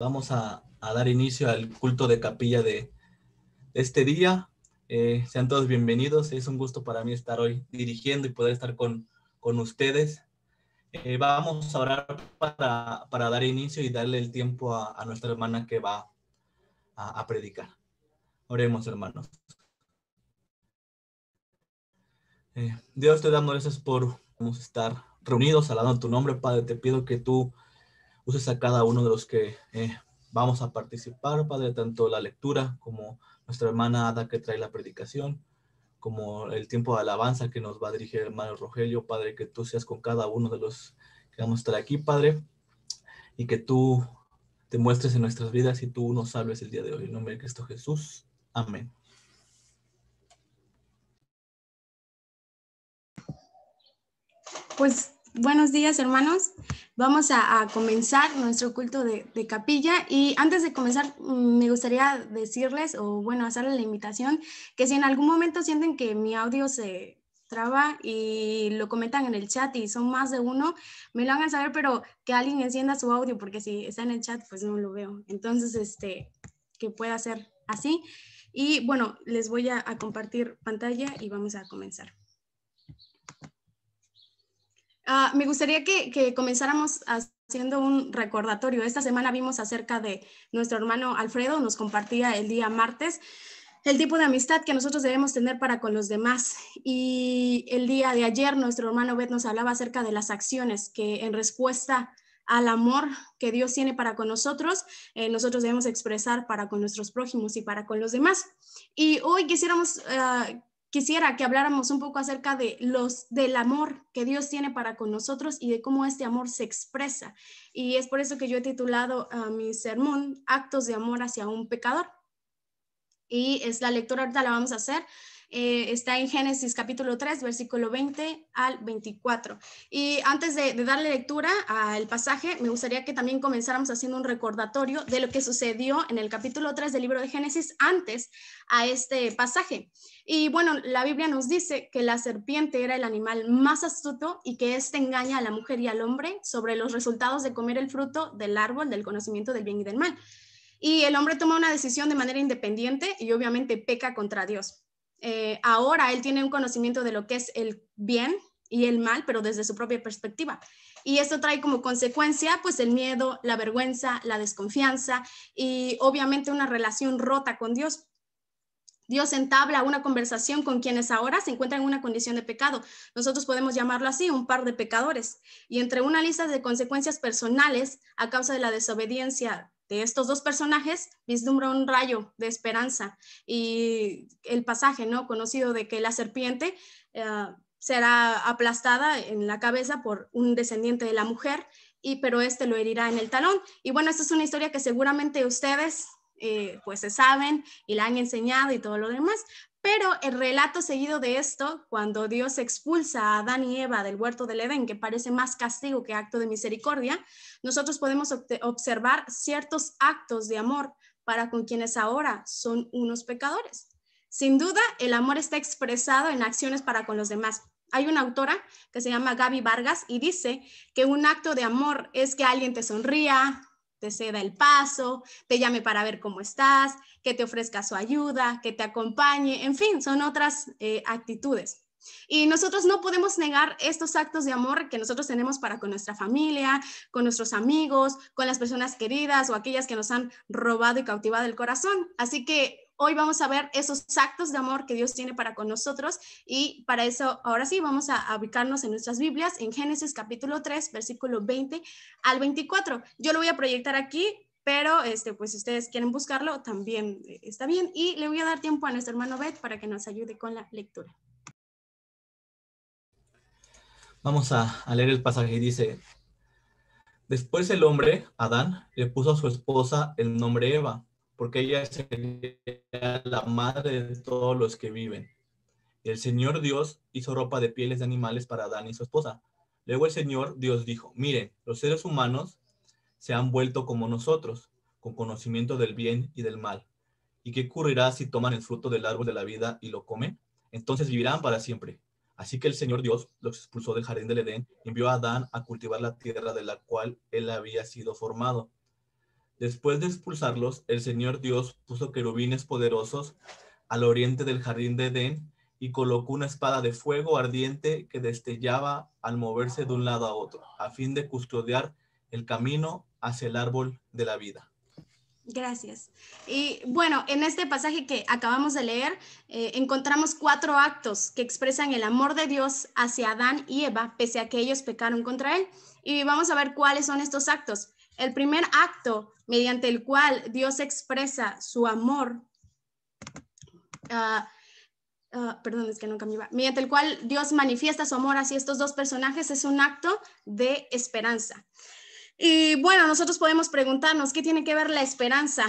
Vamos a, dar inicio al culto de capilla de, este día. Eh, sean todos bienvenidos. Es un gusto para mí estar hoy dirigiendo y poder estar con, con ustedes. Eh, vamos a orar para, dar inicio y darle el tiempo a, nuestra hermana que va a, predicar. Oremos, hermanos. Eh, Dios, te damos gracias por vamos a estar reunidos, de tu nombre, Padre. Te pido que tú uses a cada uno de los que eh, vamos a participar, Padre, tanto la lectura como nuestra hermana Ada que trae la predicación, como el tiempo de alabanza que nos va a dirigir hermano Rogelio, Padre, que tú seas con cada uno de los que vamos a estar aquí, Padre, y que tú te muestres en nuestras vidas y tú nos salves el día de hoy. En nombre de Cristo Jesús. Amén. Pues buenos días, hermanos. Vamos a, comenzar nuestro culto de, capilla y antes de comenzar mm, me gustaría decirles o bueno, hacerles la invitación que si en algún momento sienten que mi audio se traba y lo comentan en el chat y son más de uno, me lo hagan saber, pero que alguien encienda su audio porque si está en el chat pues no lo veo. Entonces, este, que pueda ser así. Y bueno, les voy a compartir pantalla y vamos a comenzar. Ah, me gustaría que, comenzáramos haciendo un recordatorio. Esta semana vimos acerca de nuestro hermano Alfredo, nos compartía el día martes el tipo de amistad que nosotros debemos tener para con los demás. Y el día de ayer nuestro hermano Beth nos hablaba acerca de las acciones que en respuesta al amor que Dios tiene para con nosotros, eh, nosotros debemos expresar para con nuestros prójimos y para con los demás. Y hoy quisiéramos ah, quisiera que habláramos un poco acerca de los del amor que Dios tiene para con nosotros y de cómo este amor se expresa. Y es por eso que yo he titulado ah, mi sermón Actos de amor hacia un pecador. Y es la lectura ahorita la vamos a hacer eh, está en Génesis capítulo 3, versículo 20 al 24. Y antes de, de darle lectura al pasaje, me gustaría que también comenzáramos haciendo un recordatorio de lo que sucedió en el capítulo 3 del libro de Génesis antes a este pasaje. Y bueno, la Biblia nos dice que la serpiente era el animal más astuto y que éste engaña a la mujer y al hombre sobre los resultados de comer el fruto del árbol del conocimiento del bien y del mal. Y el hombre toma una decisión de manera independiente y obviamente peca contra Dios. Eh, ahora él tiene un conocimiento de lo que es el bien y el mal, pero desde su propia perspectiva. Y esto trae como consecuencia pues el miedo, la vergüenza, la desconfianza y obviamente una relación rota con Dios. Dios entabla una conversación con quienes ahora se encuentran en una condición de pecado. Nosotros podemos llamarlo así, un par de pecadores. Y entre una lista de consecuencias personales a causa de la desobediencia de estos dos personajes vislumbra un rayo de esperanza y el pasaje no conocido de que la serpiente eh, será aplastada en la cabeza por un descendiente de la mujer y pero este lo herirá en el talón y bueno esta es una historia que seguramente ustedes eh, pues se saben y la han enseñado y todo lo demás pero el relato seguido de esto, cuando Dios expulsa a Adán y Eva del huerto del Edén, que parece más castigo que acto de misericordia, nosotros podemos observar ciertos actos de amor para con quienes ahora son unos pecadores. Sin duda, el amor está expresado en acciones para con los demás. Hay una autora que se llama Gaby Vargas y dice que un acto de amor es que alguien te sonría, te ceda el paso, te llame para ver cómo estás, que te ofrezca su ayuda, que te acompañe, en fin, son otras eh, actitudes. Y nosotros no podemos negar estos actos de amor que nosotros tenemos para con nuestra familia, con nuestros amigos, con las personas queridas o aquellas que nos han robado y cautivado el corazón. Así que Hoy vamos a ver esos actos de amor que Dios tiene para con nosotros y para eso ahora sí vamos a ubicarnos en nuestras Biblias en Génesis capítulo 3 versículo 20 al 24. Yo lo voy a proyectar aquí, pero este pues si ustedes quieren buscarlo también eh, está bien y le voy a dar tiempo a nuestro hermano Beth para que nos ayude con la lectura. Vamos a, a leer el pasaje y dice, después el hombre, Adán, le puso a su esposa el nombre Eva porque ella sería la madre de todos los que viven. El Señor Dios hizo ropa de pieles de animales para Adán y su esposa. Luego el Señor Dios dijo, miren, los seres humanos se han vuelto como nosotros, con conocimiento del bien y del mal. ¿Y qué ocurrirá si toman el fruto del árbol de la vida y lo comen? Entonces vivirán para siempre. Así que el Señor Dios los expulsó del jardín del Edén y envió a Adán a cultivar la tierra de la cual él había sido formado Después de expulsarlos, el Señor Dios puso querubines poderosos al oriente del jardín de Edén y colocó una espada de fuego ardiente que destellaba al moverse de un lado a otro, a fin de custodiar el camino hacia el árbol de la vida. Gracias. Y bueno, en este pasaje que acabamos de leer, eh, encontramos cuatro actos que expresan el amor de Dios hacia Adán y Eva, pese a que ellos pecaron contra él. Y vamos a ver cuáles son estos actos el primer acto mediante el cual Dios expresa su amor, ah, ah, perdón, es que nunca me iba, mediante el cual Dios manifiesta su amor hacia estos dos personajes es un acto de esperanza. Y bueno, nosotros podemos preguntarnos, ¿qué tiene que ver la esperanza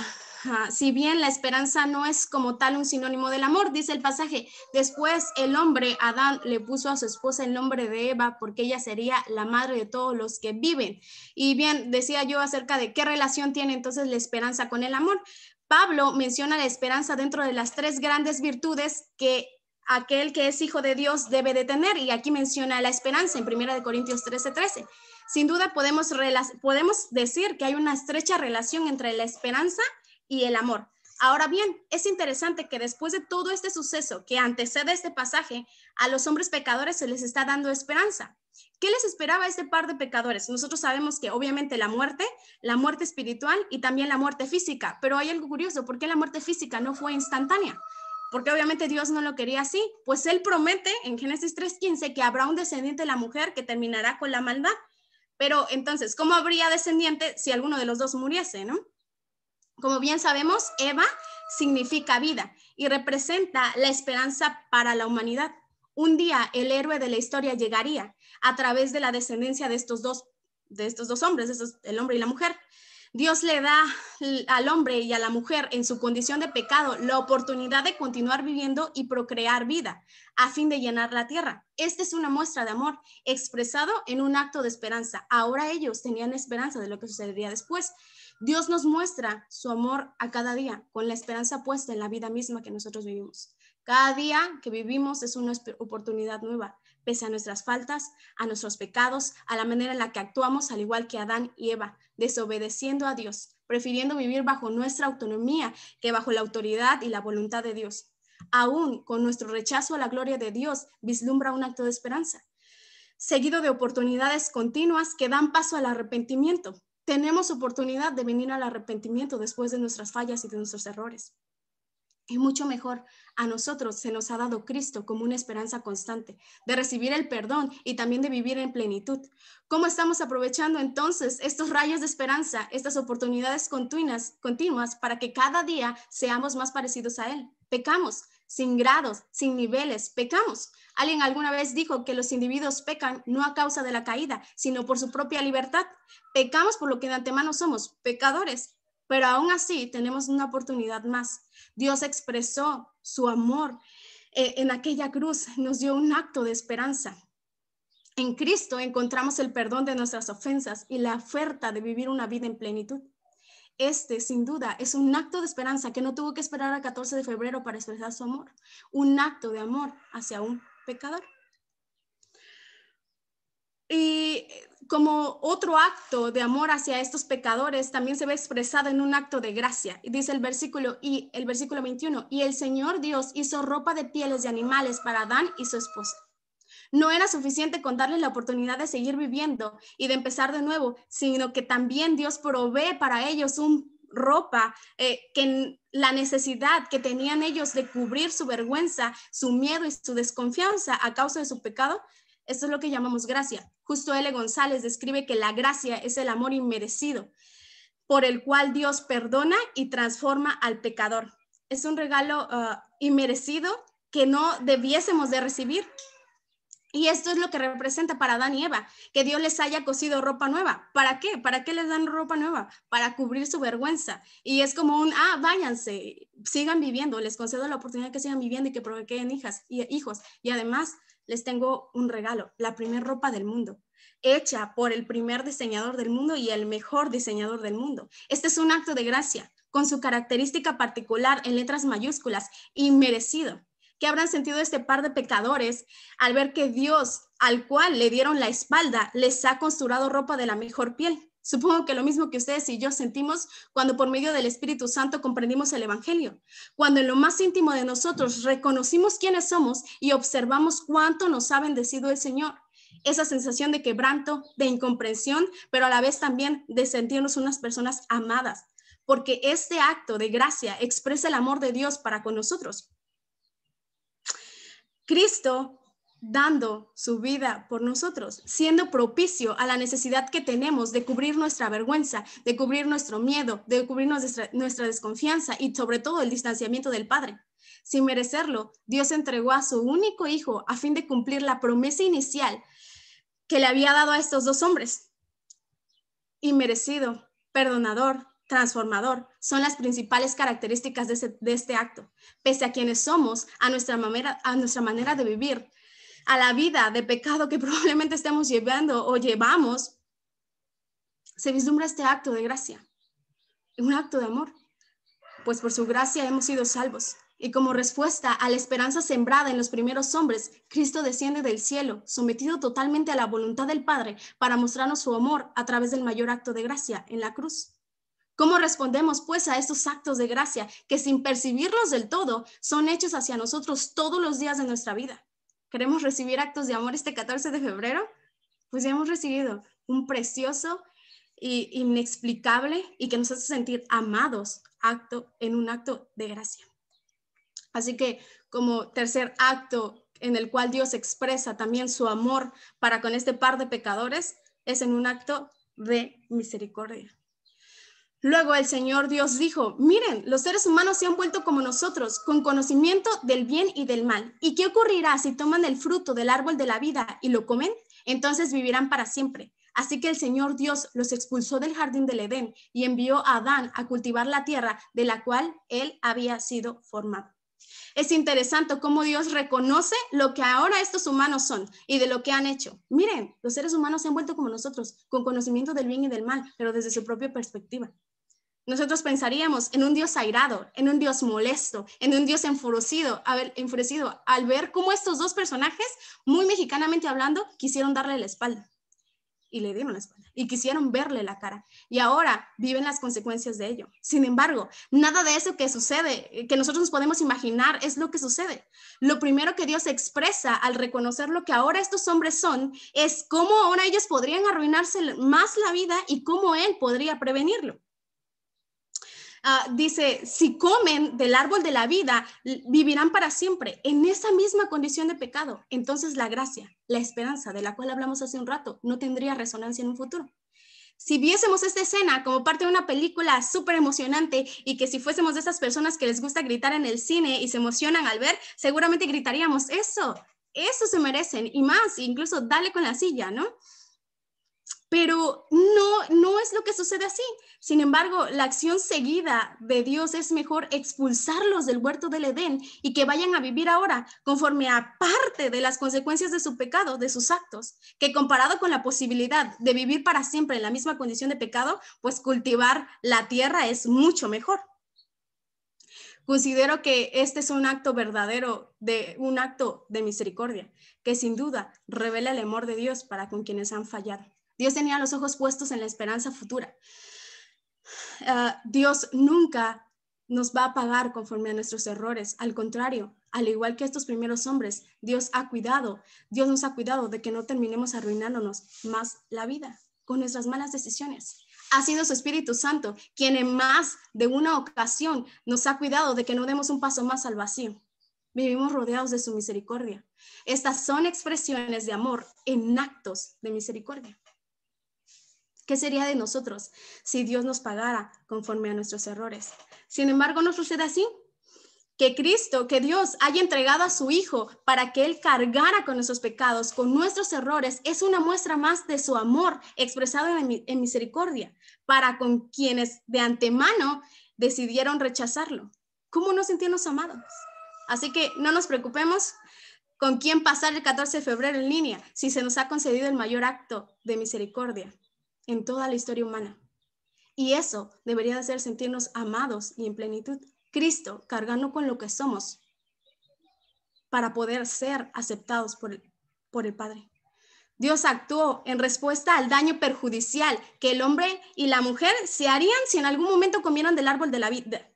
si bien la esperanza no es como tal un sinónimo del amor, dice el pasaje, después el hombre Adán le puso a su esposa el nombre de Eva porque ella sería la madre de todos los que viven. Y bien, decía yo acerca de qué relación tiene entonces la esperanza con el amor. Pablo menciona la esperanza dentro de las tres grandes virtudes que aquel que es hijo de Dios debe de tener. Y aquí menciona la esperanza en 1 Corintios 13:13. 13. Sin duda podemos, podemos decir que hay una estrecha relación entre la esperanza y el amor. Ahora bien, es interesante que después de todo este suceso que antecede este pasaje, a los hombres pecadores se les está dando esperanza. ¿Qué les esperaba a este par de pecadores? Nosotros sabemos que obviamente la muerte, la muerte espiritual y también la muerte física, pero hay algo curioso, ¿por qué la muerte física no fue instantánea? Porque obviamente Dios no lo quería así, pues Él promete en Génesis 3.15 que habrá un descendiente de la mujer que terminará con la maldad. Pero entonces, ¿cómo habría descendiente si alguno de los dos muriese, no? Como bien sabemos, Eva significa vida y representa la esperanza para la humanidad. Un día el héroe de la historia llegaría a través de la descendencia de estos dos, de estos dos hombres, el hombre y la mujer. Dios le da al hombre y a la mujer en su condición de pecado la oportunidad de continuar viviendo y procrear vida a fin de llenar la tierra. Esta es una muestra de amor expresado en un acto de esperanza. Ahora ellos tenían esperanza de lo que sucedería después. Dios nos muestra su amor a cada día, con la esperanza puesta en la vida misma que nosotros vivimos. Cada día que vivimos es una oportunidad nueva, pese a nuestras faltas, a nuestros pecados, a la manera en la que actuamos, al igual que Adán y Eva, desobedeciendo a Dios, prefiriendo vivir bajo nuestra autonomía que bajo la autoridad y la voluntad de Dios. Aún con nuestro rechazo a la gloria de Dios, vislumbra un acto de esperanza, seguido de oportunidades continuas que dan paso al arrepentimiento, tenemos oportunidad de venir al arrepentimiento después de nuestras fallas y de nuestros errores. Y mucho mejor, a nosotros se nos ha dado Cristo como una esperanza constante de recibir el perdón y también de vivir en plenitud. ¿Cómo estamos aprovechando entonces estos rayos de esperanza, estas oportunidades continuas, continuas para que cada día seamos más parecidos a Él? Pecamos, sin grados, sin niveles, pecamos. Alguien alguna vez dijo que los individuos pecan no a causa de la caída, sino por su propia libertad. Pecamos por lo que de antemano somos, pecadores, pero aún así tenemos una oportunidad más. Dios expresó su amor eh, en aquella cruz, nos dio un acto de esperanza. En Cristo encontramos el perdón de nuestras ofensas y la oferta de vivir una vida en plenitud. Este, sin duda, es un acto de esperanza que no tuvo que esperar a 14 de febrero para expresar su amor, un acto de amor hacia un pecador. Y eh, como otro acto de amor hacia estos pecadores, también se ve expresado en un acto de gracia. Dice el versículo y el versículo 21, y el Señor Dios hizo ropa de pieles de animales para Adán y su esposa no era suficiente con darles la oportunidad de seguir viviendo y de empezar de nuevo, sino que también Dios provee para ellos un ropa, eh, que la necesidad que tenían ellos de cubrir su vergüenza, su miedo y su desconfianza a causa de su pecado, esto es lo que llamamos gracia. Justo L. González describe que la gracia es el amor inmerecido, por el cual Dios perdona y transforma al pecador. Es un regalo ah, inmerecido que no debiésemos de recibir, y esto es lo que representa para Adán y Eva, que Dios les haya cosido ropa nueva. ¿Para qué? ¿Para qué les dan ropa nueva? Para cubrir su vergüenza. Y es como un, ah, váyanse, sigan viviendo, les concedo la oportunidad que sigan viviendo y que provoquen hijas y hijos. Y además les tengo un regalo, la primer ropa del mundo, hecha por el primer diseñador del mundo y el mejor diseñador del mundo. Este es un acto de gracia, con su característica particular en letras mayúsculas y merecido ¿Qué habrán sentido este par de pecadores al ver que Dios, al cual le dieron la espalda, les ha costurado ropa de la mejor piel? Supongo que lo mismo que ustedes y yo sentimos cuando por medio del Espíritu Santo comprendimos el Evangelio, cuando en lo más íntimo de nosotros reconocimos quiénes somos y observamos cuánto nos ha bendecido el Señor. Esa sensación de quebranto, de incomprensión, pero a la vez también de sentirnos unas personas amadas, porque este acto de gracia expresa el amor de Dios para con nosotros. Cristo dando su vida por nosotros, siendo propicio a la necesidad que tenemos de cubrir nuestra vergüenza, de cubrir nuestro miedo, de cubrir nuestra, nuestra desconfianza y sobre todo el distanciamiento del Padre. Sin merecerlo, Dios entregó a su único hijo a fin de cumplir la promesa inicial que le había dado a estos dos hombres. Inmerecido, perdonador, transformador son las principales características de, este acto, pese a quienes somos, a nuestra, manera, a nuestra manera de vivir, a la vida de pecado que probablemente estemos llevando o llevamos, se vislumbra este acto de gracia, un acto de amor, pues por su gracia hemos sido salvos. Y como respuesta a la esperanza sembrada en los primeros hombres, Cristo desciende del cielo, sometido totalmente a la voluntad del Padre, para mostrarnos su amor a través del mayor acto de gracia en la cruz. ¿Cómo respondemos pues a estos actos de gracia que sin percibirlos del todo son hechos hacia nosotros todos los días de nuestra vida? ¿Queremos recibir actos de amor este 14 de febrero? Pues ya hemos recibido un precioso e inexplicable y que nos hace sentir amados acto en un acto de gracia. Así que como tercer acto en el cual Dios expresa también su amor para con este par de pecadores es en un acto de misericordia. Luego el Señor Dios dijo, miren, los seres humanos se han vuelto como nosotros, con conocimiento del bien y del mal. ¿Y qué ocurrirá si toman el fruto del árbol de la vida y lo comen? Entonces vivirán para siempre. Así que el Señor Dios los expulsó del jardín del Edén y envió a Adán a cultivar la tierra de la cual él había sido formado. Es interesante cómo Dios reconoce lo que ahora estos humanos son y de lo que han hecho. Miren, los seres humanos se han vuelto como nosotros, con conocimiento del bien y del mal, pero desde su propia perspectiva. Nosotros pensaríamos en un Dios airado, en un Dios molesto, en un Dios enfurecido, al ver cómo estos dos personajes, muy mexicanamente hablando, quisieron darle la espalda. Y le dieron la espalda. Y quisieron verle la cara. Y ahora viven las consecuencias de ello. Sin embargo, nada de eso que sucede, eh, que nosotros nos podemos imaginar, es lo que sucede. Lo primero que Dios expresa al reconocer lo que ahora estos hombres son es cómo ahora ellos podrían arruinarse más la vida y cómo Él podría prevenirlo. Ah, dice, si comen del árbol de la vida, vivirán para siempre en esa misma condición de pecado. Entonces la gracia, la esperanza de la cual hablamos hace un rato, no tendría resonancia en un futuro. Si viésemos esta escena como parte de una película súper emocionante y que si fuésemos de esas personas que les gusta gritar en el cine y se emocionan al ver, seguramente gritaríamos eso, eso se merecen y más, incluso dale con la silla, ¿no? pero no, no es lo que sucede así. Sin embargo, la acción seguida de Dios es mejor expulsarlos del huerto del Edén y que vayan a vivir ahora conforme a parte de las consecuencias de su pecado, de sus actos, que comparado con la posibilidad de vivir para siempre en la misma condición de pecado, pues cultivar la tierra es mucho mejor. Considero que este es un acto verdadero, de un acto de misericordia, que sin duda revela el amor de Dios para con quienes han fallado. Dios tenía los ojos puestos en la esperanza futura. Ah, Dios nunca nos va a pagar conforme a nuestros errores. Al contrario, al igual que estos primeros hombres, Dios ha cuidado, Dios nos ha cuidado de que no terminemos arruinándonos más la vida con nuestras malas decisiones. Ha sido su Espíritu Santo quien en más de una ocasión nos ha cuidado de que no demos un paso más al vacío. Vivimos rodeados de su misericordia. Estas son expresiones de amor en actos de misericordia. ¿Qué sería de nosotros si Dios nos pagara conforme a nuestros errores? Sin embargo, no sucede así. Que Cristo, que Dios haya entregado a su Hijo para que Él cargara con nuestros pecados, con nuestros errores, es una muestra más de su amor expresado en, misericordia para con quienes de antemano decidieron rechazarlo. ¿Cómo no sentirnos amados? Así que no nos preocupemos con quién pasar el 14 de febrero en línea, si se nos ha concedido el mayor acto de misericordia, en toda la historia humana. Y eso debería de hacer sentirnos amados y en plenitud. Cristo cargando con lo que somos para poder ser aceptados por el, por el Padre. Dios actuó en respuesta al daño perjudicial que el hombre y la mujer se harían si en algún momento comieran del árbol de la vida.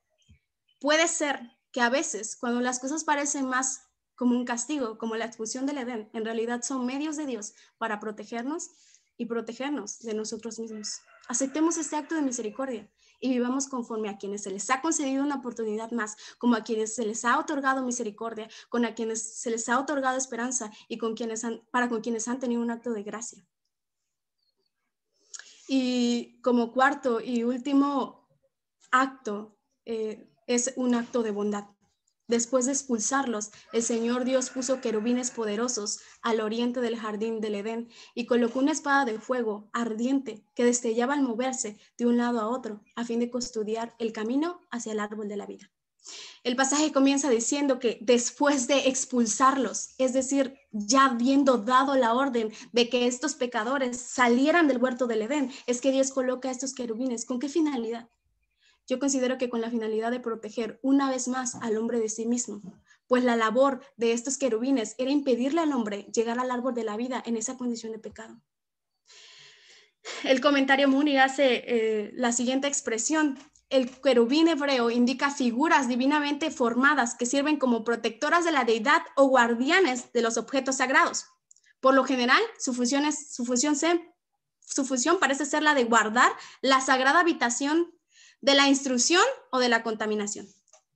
Puede ser que a veces, cuando las cosas parecen más como un castigo, como la expulsión del Edén, en realidad son medios de Dios para protegernos y protegernos de nosotros mismos. Aceptemos este acto de misericordia y vivamos conforme a quienes se les ha concedido una oportunidad más, como a quienes se les ha otorgado misericordia, con a quienes se les ha otorgado esperanza y con quienes han, para con quienes han tenido un acto de gracia. Y como cuarto y último acto eh, es un acto de bondad. Después de expulsarlos, el Señor Dios puso querubines poderosos al oriente del jardín del Edén y colocó una espada de fuego ardiente que destellaba al moverse de un lado a otro a fin de custodiar el camino hacia el árbol de la vida. El pasaje comienza diciendo que después de expulsarlos, es decir, ya habiendo dado la orden de que estos pecadores salieran del huerto del Edén, es que Dios coloca a estos querubines. ¿Con qué finalidad? yo considero que con la finalidad de proteger una vez más al hombre de sí mismo, pues la labor de estos querubines era impedirle al hombre llegar al árbol de la vida en esa condición de pecado. El comentario Muni hace eh, la siguiente expresión. El querubín hebreo indica figuras divinamente formadas que sirven como protectoras de la deidad o guardianes de los objetos sagrados. Por lo general, su función, es, su función parece ser la de guardar la sagrada habitación de la instrucción o de la contaminación.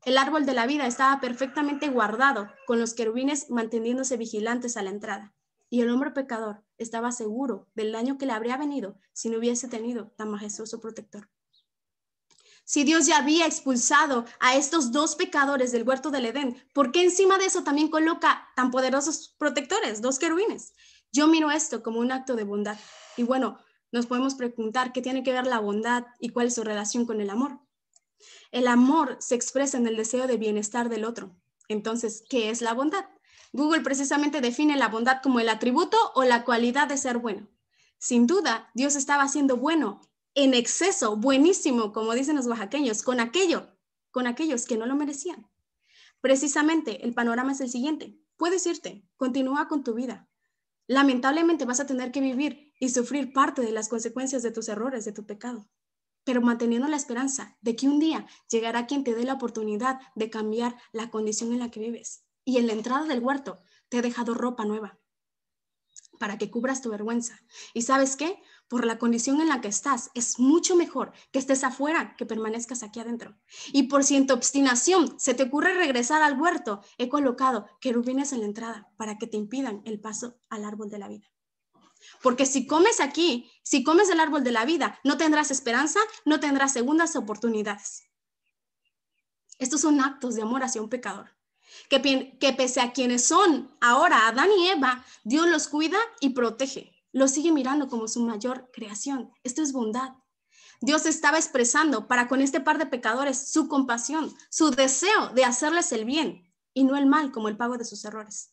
El árbol de la vida estaba perfectamente guardado, con los querubines manteniéndose vigilantes a la entrada. Y el hombre pecador estaba seguro del daño que le habría venido si no hubiese tenido tan majestuoso protector. Si Dios ya había expulsado a estos dos pecadores del huerto del Edén, ¿por qué encima de eso también coloca tan poderosos protectores, dos querubines? Yo miro esto como un acto de bondad. Y bueno, nos podemos preguntar qué tiene que ver la bondad y cuál es su relación con el amor. El amor se expresa en el deseo de bienestar del otro. Entonces, ¿qué es la bondad? Google precisamente define la bondad como el atributo o la cualidad de ser bueno. Sin duda, Dios estaba siendo bueno, en exceso, buenísimo, como dicen los oaxaqueños, con aquello, con aquellos que no lo merecían. Precisamente, el panorama es el siguiente. Puedes irte, continúa con tu vida. Lamentablemente vas a tener que vivir y sufrir parte de las consecuencias de tus errores, de tu pecado, pero manteniendo la esperanza de que un día llegará quien te dé la oportunidad de cambiar la condición en la que vives. Y en la entrada del huerto te he dejado ropa nueva para que cubras tu vergüenza. Y sabes qué, por la condición en la que estás, es mucho mejor que estés afuera que permanezcas aquí adentro. Y por si en tu obstinación se te ocurre regresar al huerto, he colocado querubines en la entrada para que te impidan el paso al árbol de la vida. Porque si comes aquí, si comes el árbol de la vida, no tendrás esperanza, no tendrás segundas oportunidades. Estos son actos de amor hacia un pecador. Que, que pese a quienes son ahora Adán y Eva, Dios los cuida y protege. Los sigue mirando como su mayor creación. Esto es bondad. Dios estaba expresando para con este par de pecadores su compasión, su deseo de hacerles el bien y no el mal como el pago de sus errores.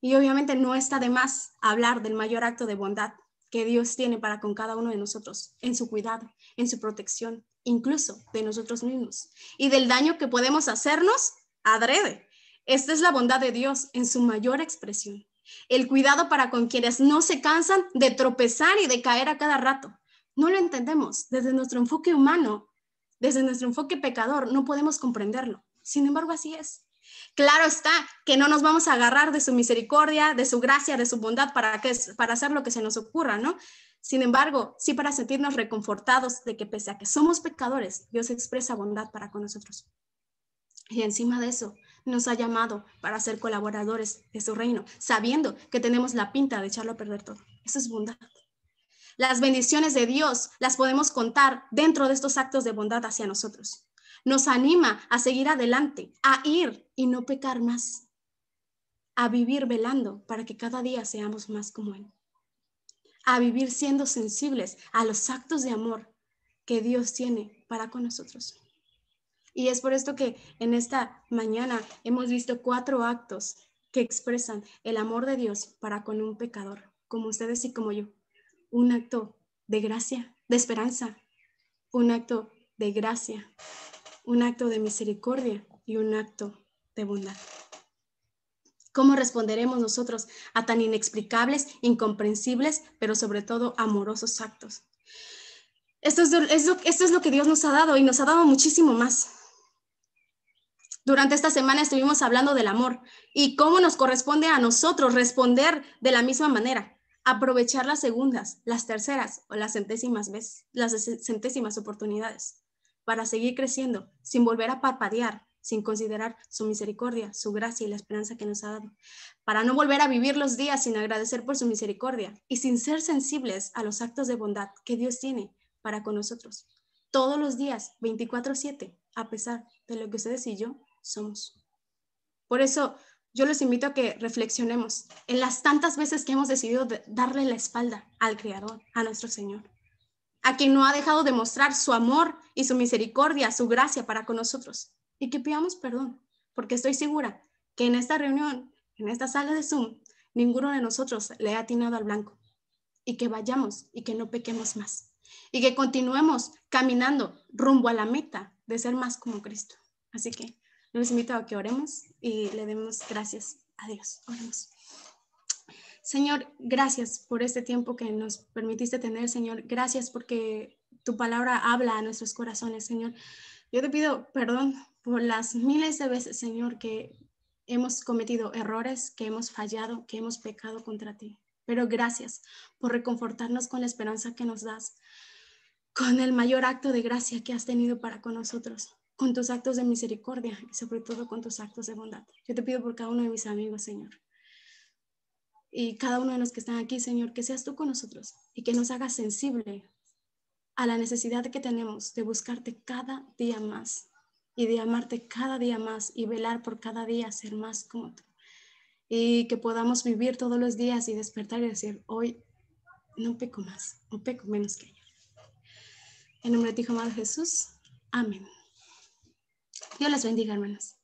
Y obviamente no está de más hablar del mayor acto de bondad que Dios tiene para con cada uno de nosotros, en su cuidado, en su protección, incluso de nosotros mismos, y del daño que podemos hacernos adrede. Esta es la bondad de Dios en su mayor expresión. El cuidado para con quienes no se cansan de tropezar y de caer a cada rato. No lo entendemos. Desde nuestro enfoque humano, desde nuestro enfoque pecador, no podemos comprenderlo. Sin embargo, así es. Claro está que no nos vamos a agarrar de su misericordia, de su gracia, de su bondad para, que, para hacer lo que se nos ocurra, ¿no? Sin embargo, sí para sentirnos reconfortados de que pese a que somos pecadores, Dios expresa bondad para con nosotros. Y encima de eso, nos ha llamado para ser colaboradores de su reino, sabiendo que tenemos la pinta de echarlo a perder todo. Eso es bondad. Las bendiciones de Dios las podemos contar dentro de estos actos de bondad hacia nosotros. Nos anima a seguir adelante, a ir y no pecar más, a vivir velando para que cada día seamos más como Él, a vivir siendo sensibles a los actos de amor que Dios tiene para con nosotros. Y es por esto que en esta mañana hemos visto cuatro actos que expresan el amor de Dios para con un pecador, como ustedes y como yo. Un acto de gracia, de esperanza, un acto de gracia, un acto de misericordia y un acto de bondad. ¿Cómo responderemos nosotros a tan inexplicables, incomprensibles, pero sobre todo amorosos actos? Esto es, es lo que Dios nos ha dado y nos ha dado muchísimo más. Durante esta semana estuvimos hablando del amor y cómo nos corresponde a nosotros responder de la misma manera, aprovechar las segundas, las terceras o las centésimas veces, las centésimas oportunidades para seguir creciendo sin volver a parpadear sin considerar su misericordia, su gracia y la esperanza que nos ha dado, para no volver a vivir los días sin agradecer por su misericordia y sin ser sensibles a los actos de bondad que Dios tiene para con nosotros, todos los días, 24/7, a pesar de lo que ustedes y yo somos. Por eso yo los invito a que reflexionemos en las tantas veces que hemos decidido darle la espalda al Creador, a nuestro Señor, a quien no ha dejado de mostrar su amor y su misericordia, su gracia para con nosotros y que pidamos perdón, porque estoy segura que en esta reunión, en esta sala de Zoom, ninguno de nosotros le ha atinado al blanco y que vayamos y que no pequemos más y que continuemos caminando rumbo a la meta de ser más como Cristo. Así que les invito a que oremos y le demos gracias a Dios. Oremos. Señor, gracias por este tiempo que nos permitiste tener, Señor. Gracias porque tu palabra habla a nuestros corazones, Señor. Yo te pido perdón por las miles de veces, Señor, que hemos cometido errores, que hemos fallado, que hemos pecado contra ti. Pero gracias por reconfortarnos con la esperanza que nos das, con el mayor acto de gracia que has tenido para con nosotros, con tus actos de misericordia y sobre todo con tus actos de bondad. Yo te pido por cada uno de mis amigos, Señor. Y cada uno de los que están aquí, Señor, que seas tú con nosotros y que nos hagas sensible a la necesidad que tenemos de buscarte cada día más y de amarte cada día más y velar por cada día ser más como tú. Y que podamos vivir todos los días y despertar y decir, hoy no peco más o peco menos que ayer. En nombre de ti, amado Jesús. Amén. Dios les bendiga, hermanos.